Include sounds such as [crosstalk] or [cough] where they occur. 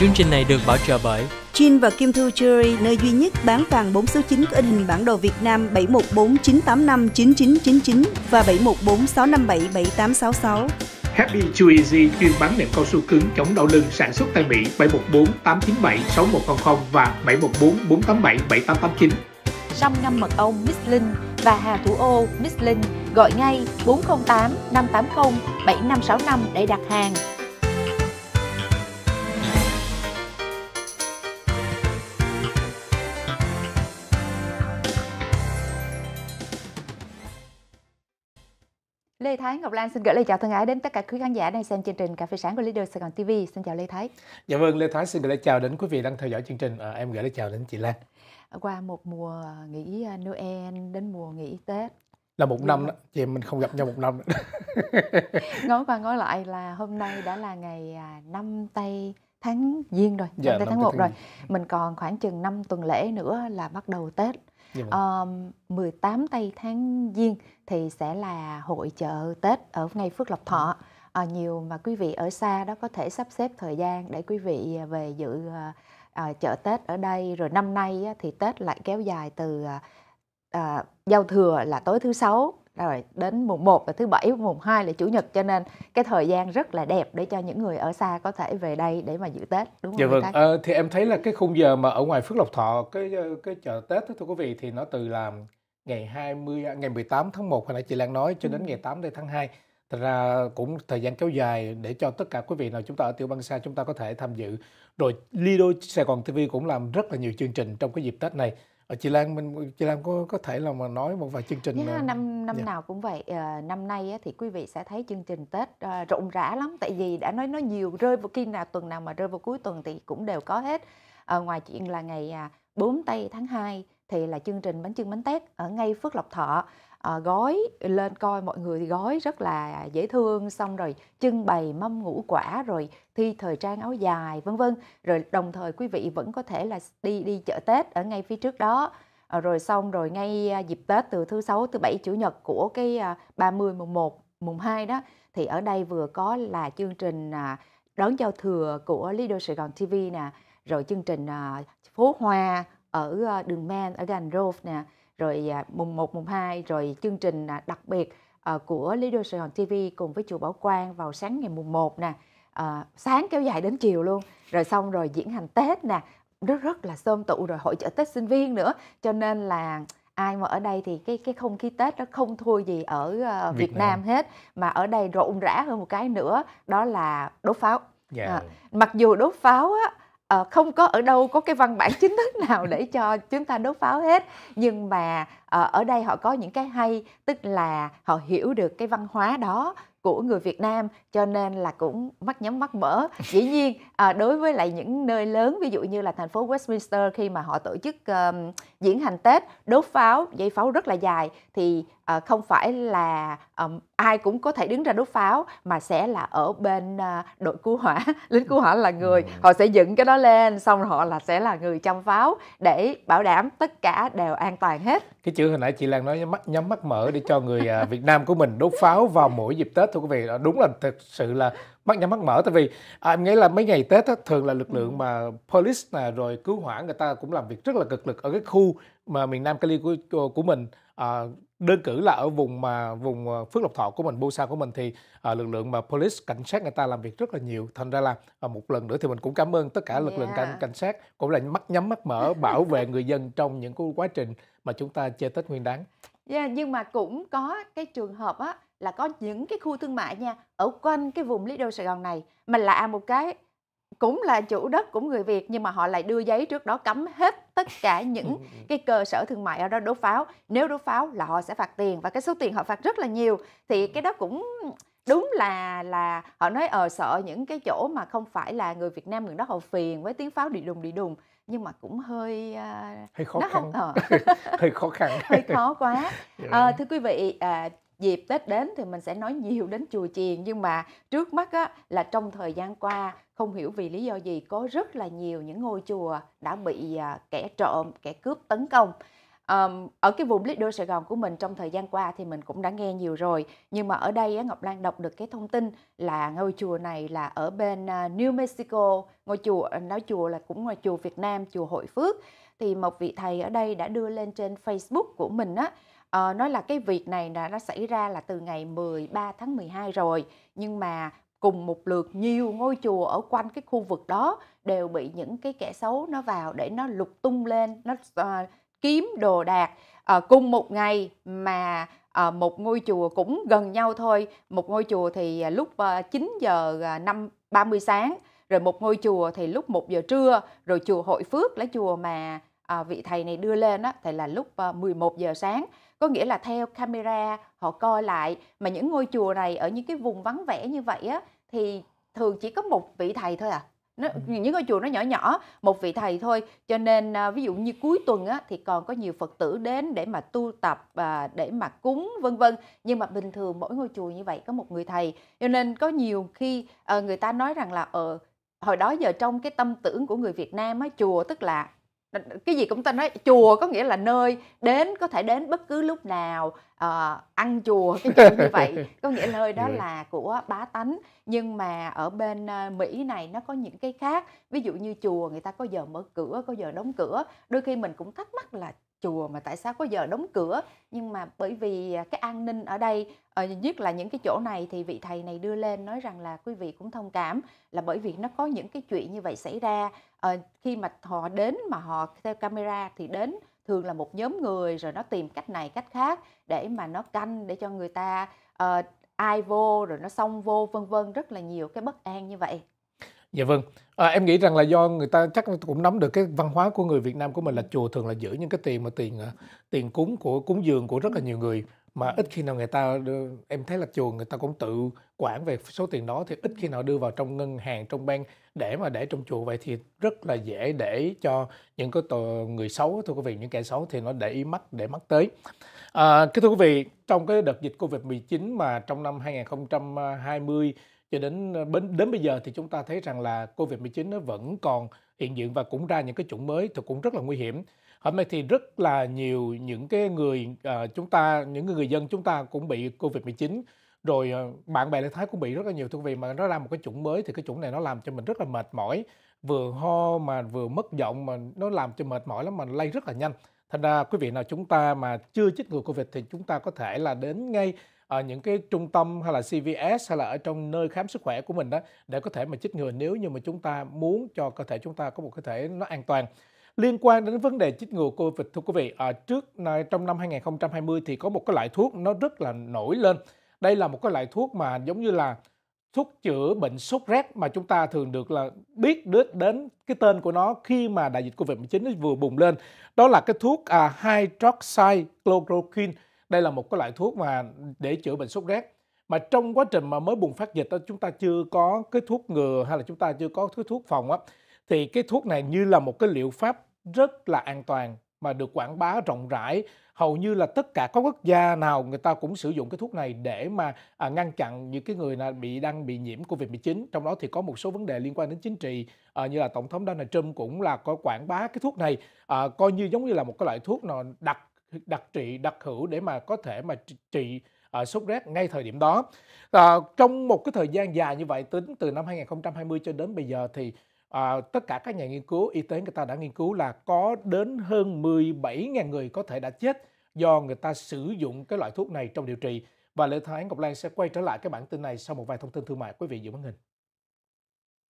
Chương trình này được bảo trợ bởi Chin và Kim Thu Jewelry, nơi duy nhất bán vàng 4 số 9 có in hình bản đồ Việt Nam 7149859999 và 7146577866. Happy Chew Easy chuyên bán nệm cao su cứng chống đau lưng sản xuất tại Mỹ 714 897 6100 và 714 487 7889. Sâm ngâm mật ong Miss Linh và Hà Thủ Ô Miss Linh gọi ngay 408 580 7565 để đặt hàng. Lê Thái Ngọc Lan xin gửi lời chào thân ái đến tất cả quý khán giả đang xem chương trình Cà phê sáng của Leader Sài Gòn TV. Xin chào Lê Thái. Dạ vâng, Lê Thái xin gửi lời chào đến quý vị đang theo dõi chương trình. À, em gửi lời chào đến chị Lan. Qua một mùa nghỉ à, Noel đến mùa nghỉ Tết là một năm đó. chị em mình không gặp nhau một năm [laughs] ngó qua ngó lại là hôm nay đã là ngày à, năm tây tháng giêng rồi dạ, 5 tây tháng 1 rồi mình còn khoảng chừng 5 tuần lễ nữa là bắt đầu tết yeah. um, 18 tây tháng giêng thì sẽ là hội chợ Tết ở ngay Phước Lộc Thọ. À, nhiều mà quý vị ở xa đó có thể sắp xếp thời gian để quý vị à, về dự à, à, chợ Tết ở đây. Rồi năm nay á, thì Tết lại kéo dài từ à, à giao thừa là tối thứ sáu rồi đến mùng 1 và thứ bảy mùng 2 là chủ nhật cho nên cái thời gian rất là đẹp để cho những người ở xa có thể về đây để mà dự Tết đúng dạ không? Dạ vâng. À, thì em thấy là cái khung giờ mà ở ngoài Phước Lộc Thọ cái ờ, cái chợ Tết đó, thưa quý vị thì nó từ là ngày 20 à, ngày 18 tháng 1 hồi nãy chị Lan nói cho đến ừ. ngày 8 đến tháng 2 Thật ra cũng thời gian kéo dài để cho tất cả quý vị nào chúng ta ở tiểu bang xa chúng ta có thể tham dự. Rồi Lido Sài Gòn TV cũng làm rất là nhiều chương trình trong cái dịp Tết này ở ờ, chị Lan mình chị Lan có có thể là mà nói một vài chương trình yeah, dạ, năm năm yeah. Dạ. nào cũng vậy à, năm nay á, thì quý vị sẽ thấy chương trình Tết à, ờ, rộng rã lắm tại vì đã nói nó nhiều rơi vào khi nào tuần nào mà rơi vào cuối tuần thì cũng đều có hết à, ngoài chuyện là ngày à, tây tháng 2 thì là chương trình bánh trưng bánh tét ở ngay Phước Lộc Thọ à, gói lên coi mọi người thì gói rất là dễ thương xong rồi trưng bày mâm ngũ quả rồi thi thời trang áo dài vân vân rồi đồng thời quý vị vẫn có thể là đi đi chợ Tết ở ngay phía trước đó à, rồi xong rồi ngay à, dịp Tết từ thứ sáu thứ bảy chủ nhật của cái à, 30 mùng 1 mùng 2 đó thì ở đây vừa có là chương trình à, đón giao thừa của Leader Sài Gòn TV nè rồi chương trình à, phố hoa ở đường Men ở Gành Grove nè rồi à, mùng 1, mùng 2, rồi chương trình à, đặc biệt à, của Lido Sài Gòn TV cùng với chùa Bảo Quang vào sáng ngày mùng 1 nè, sáng kéo dài đến chiều luôn, rồi xong rồi diễn hành Tết nè, rất rất là xôm tụ rồi hội trợ Tết sinh viên nữa, cho nên là ai mà ở đây thì cái cái không khí Tết nó không thua gì ở Việt, Việt Nam. Nam hết, mà ở đây rộn rã hơn một cái nữa đó là đốt pháo. Yeah. Dạ. À, mặc dù đốt pháo á, uh, không có ở đâu có cái văn bản chính thức nào để cho chúng ta đốt pháo hết nhưng mà uh, ở đây họ có những cái hay tức là họ hiểu được cái văn hóa đó của người Việt Nam cho nên là cũng mắt nhắm mắt mở dĩ nhiên à, đối với lại những nơi lớn ví dụ như là thành phố Westminster khi mà họ tổ chức um, diễn hành Tết đốt pháo dây pháo rất là dài thì à, không phải là um, ai cũng có thể đứng ra đốt pháo mà sẽ là ở bên à, đội cứu hỏa [laughs] lính cứu hỏa là người họ sẽ dựng cái đó lên xong họ là sẽ là người chăm pháo để bảo đảm tất cả đều an toàn hết cái chữ hồi nãy chị Lan nói mắt nhắm mắt mở để cho người à, Việt Nam của mình đốt pháo vào mỗi dịp Tết thưa quý vị đúng là thực sự là mắt nhắm mắt mở tại vì à, em nghĩ là mấy ngày Tết á, thường là lực lượng ừ. mà police nè rồi cứu hỏa người ta cũng làm việc rất là cực lực ở cái khu mà miền Nam Cali của của mình à, đơn cử là ở vùng mà vùng à, Phước Lộc Thọ của mình, Busa của mình thì à, lực lượng mà police cảnh sát người ta làm việc rất là nhiều. Thành ra là à, một lần nữa thì mình cũng cảm ơn tất cả lực yeah. lượng cảnh cảnh sát cũng là mắt nhắm mắt mở bảo vệ người dân trong những cái quá trình mà chúng ta chơi Tết Nguyên Đán. Yeah, nhưng mà cũng có cái trường hợp á là có những cái khu thương mại nha ở quanh cái vùng Lido Sài Gòn này mình là một cái cũng là chủ đất của người Việt nhưng mà họ lại đưa giấy trước đó cấm hết tất cả những [laughs] cái cơ sở thương mại ở đó đốt pháo nếu đốt pháo là họ sẽ phạt tiền và cái số tiền họ phạt rất là nhiều thì ừ. cái đó cũng đúng là là họ nói ờ sợ những cái chỗ mà không phải là người Việt Nam người đó họ phiền với tiếng pháo đi đùng đi đùng nhưng mà cũng hơi uh, hơi khó nó khăn không, ờ. [laughs] uh. hơi khó khăn [laughs] hơi khó quá yeah. Dạ. Ờ, thưa quý vị à, dịp Tết đến thì mình sẽ nói nhiều đến chùa chiền nhưng mà trước mắt á, là trong thời gian qua không hiểu vì lý do gì có rất là nhiều những ngôi chùa đã bị à, kẻ trộm, kẻ cướp tấn công. ở cái vùng lít đô Sài Gòn của mình trong thời gian qua thì mình cũng đã nghe nhiều rồi nhưng mà ở đây Ngọc Lan đọc được cái thông tin là ngôi chùa này là ở bên à, New Mexico ngôi chùa nói chùa là cũng ngôi chùa Việt Nam chùa Hội Phước thì một vị thầy ở đây đã đưa lên trên Facebook của mình á uh, nói là cái việc này là nó xảy ra là từ ngày 13 tháng 12 rồi nhưng mà cùng một lượt nhiều ngôi chùa ở quanh cái khu vực đó đều bị những cái kẻ xấu nó vào để nó lục tung lên nó uh, kiếm đồ đạc uh, cùng một ngày mà À, một ngôi chùa cũng gần nhau thôi một ngôi chùa thì lúc 9 giờ 5 30 sáng rồi một ngôi chùa thì lúc 1 giờ trưa rồi chùa Hội Phước là chùa mà à, vị thầy này đưa lên á, thì là lúc à, ờ, 11 giờ sáng có nghĩa là theo camera họ coi lại mà những ngôi chùa này ở những cái vùng vắng vẻ như vậy á thì thường chỉ có một vị thầy thôi à nó, ừ. những ngôi chùa nó nhỏ nhỏ một vị thầy thôi cho nên à, ví dụ như cuối tuần á, thì còn có nhiều phật tử đến để mà tu tập và để mà cúng vân vân nhưng mà bình thường mỗi ngôi chùa như vậy có một người thầy cho nên có nhiều khi à, người ta nói rằng là ở hồi đó giờ trong cái tâm tưởng của người Việt Nam á chùa tức là cái gì cũng ta nói chùa có nghĩa là nơi đến có thể đến bất cứ lúc nào uh, ăn chùa cái chuyện như vậy có nghĩa [laughs] nơi đó là của bá tánh nhưng mà ở bên ờ, mỹ này nó có những cái khác ví dụ như chùa người ta có giờ mở cửa có giờ đóng cửa đôi khi mình cũng thắc mắc là chùa mà tại sao có giờ đóng cửa nhưng mà bởi vì à, cái an ninh ở đây ờ, nhất là những cái chỗ này thì vị thầy này đưa lên nói rằng là quý vị cũng thông cảm là bởi vì nó có những cái chuyện như vậy xảy ra ờ, khi mà họ đến mà họ theo camera thì đến thường là một nhóm người rồi nó tìm cách này cách khác để mà nó canh để cho người ta ờ, ai vô rồi nó xong vô vân vân rất là nhiều cái bất an như vậy Dạ vâng. À, em nghĩ rằng là do người ta chắc cũng nắm được cái văn hóa của người Việt Nam của mình là chùa thường là giữ những cái tiền mà tiền à, tiền cúng của cúng dường của rất là nhiều người mà ít khi nào người ta đưa, em thấy là chùa người ta cũng tự quản về số tiền đó thì ít khi nào đưa vào trong ngân hàng trong bank để mà để trong chùa vậy thì rất là dễ để cho những cái tờ người xấu thưa quý vị những kẻ xấu thì nó để ý mắt để mắt tới à, thưa quý vị trong cái đợt dịch covid 19 mà trong năm 2020 cho đến ờ, đến bây giờ thì chúng ta thấy rằng là Covid-19 nó vẫn còn hiện diện và cũng ra những cái chủng mới thì cũng rất là nguy hiểm. Hôm nay thì rất là nhiều những cái người uh, chúng ta những người dân chúng ta cũng bị Covid-19 rồi ờ, bạn bè lại Thái cũng bị rất là nhiều thưa quý vị mà nó ra một cái chủng mới thì cái chủng này nó làm cho mình rất là mệt mỏi vừa ho mà vừa mất giọng mà nó làm cho mệt mỏi lắm mà lây rất là nhanh thành ra quý vị nào chúng ta mà chưa chích ngừa covid thì chúng ta có thể là đến ngay à, những cái trung tâm hay là CVS hay là ở trong nơi khám sức khỏe của mình đó để có thể mà chích ngừa nếu như mà chúng ta muốn cho cơ thể chúng ta có một cơ thể nó an toàn liên quan đến vấn đề chích ngừa Covid thưa quý vị à, trước trong năm 2020 thì có một cái loại thuốc nó rất là nổi lên đây là một cái loại thuốc mà giống như là thuốc chữa bệnh sốt rét mà chúng ta thường được là biết đến cái tên của nó khi mà đại dịch Covid-19 vừa bùng lên. Đó là cái thuốc à, hydroxychloroquine đây là một cái loại thuốc mà để chữa bệnh sốt rét mà trong quá trình mà mới bùng phát dịch đó chúng ta chưa có cái thuốc ngừa hay là chúng ta chưa có cái thuốc phòng á thì cái thuốc này như là một cái liệu pháp rất là an toàn mà được quảng bá rộng rãi hầu như là tất cả các quốc gia nào người ta cũng sử dụng cái thuốc này để mà à, ngăn chặn những cái người nào bị đang bị nhiễm Covid-19 trong đó thì có một số vấn đề liên quan đến chính trị à, như là tổng thống Donald Trump cũng là có quảng bá cái thuốc này à, coi như giống như là một cái loại thuốc nào đặc đặc trị đặc hữu để mà có thể mà trị uh, sốt rét ngay thời điểm đó à, trong một cái thời gian dài như vậy tính từ năm 2020 cho đến bây giờ thì à, tất cả các nhà nghiên cứu y tế người ta đã nghiên cứu là có đến hơn 17.000 người có thể đã chết do người ta sử dụng cái loại thuốc này trong điều trị và Lê Thái Ngọc Lan sẽ quay trở lại cái bản tin này sau một vài thông tin thương mại quý vị giữ màn hình.